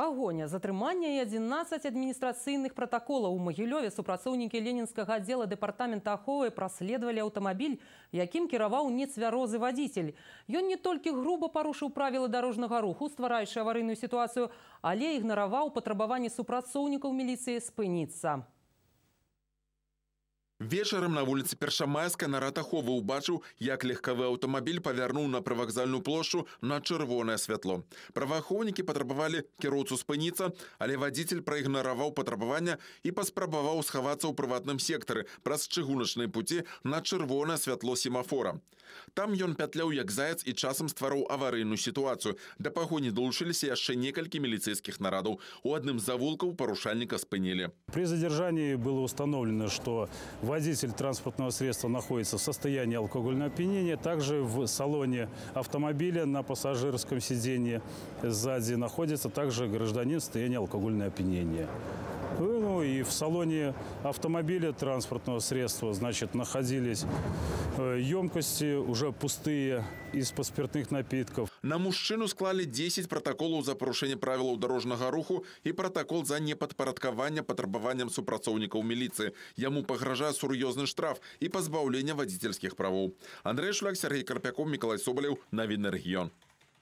пагоня затрымання і 11 адміністрацыйных пратаколаў у магілёве супрацоўнікі ленінскага аддзела дэпартамента аховы праследавалі аўтамабіль якім кіраваў нецвярозы вадзіцель ён не толькі груба парушыў правілы дарожнага руху ствараючы аварыйную сітуацыю але ігнараваў патрабаванні супрацоўнікаў міліцыі спыніцца у Вечарам на вуліцы першамайска Ратахова ўбачыў, як легкавы аўтамабіль павярнуў на прывакзальную плошчу на чырвонае святло. Праваахоўнікі патрабавалі кіроўцу спыніцца, але вадзіцель праігнараваў патрабавання і паспрабаваў схавацца ў прыватным сектары праз чыгуначныя пуці на чырвонае святло семафора. Там ён пятляў як заяц і часам ствараў аварыйную сітуацыю. Да пагоні далучыліся яшчэ некалькі міліцэйскіх нарадаў. У адным з завулкаў парушальніка спынілі. При задержании было установлено, что в водитель транспортного средства находится в состоянии алкогольного опьянения. Также в салоне автомобиля на пассажирском сидении сзади находится также гражданин в состоянии алкогольного опьянения. Ну и в салоне автомобиля транспортного средства, значит, находились э, емкости уже пустые из-под напитков. На мужчину склали 10 протоколов за порушение правил дорожнага руху и протокол за непадпарадкаванне патрабаванням супрацоўнікаў міліцыі. Яму пагражае серьезный штраф и позбавление водительских правоў. Андрей Шуляк, Сергей Карпяков, Миколай Соболев, Навінны рэгіён.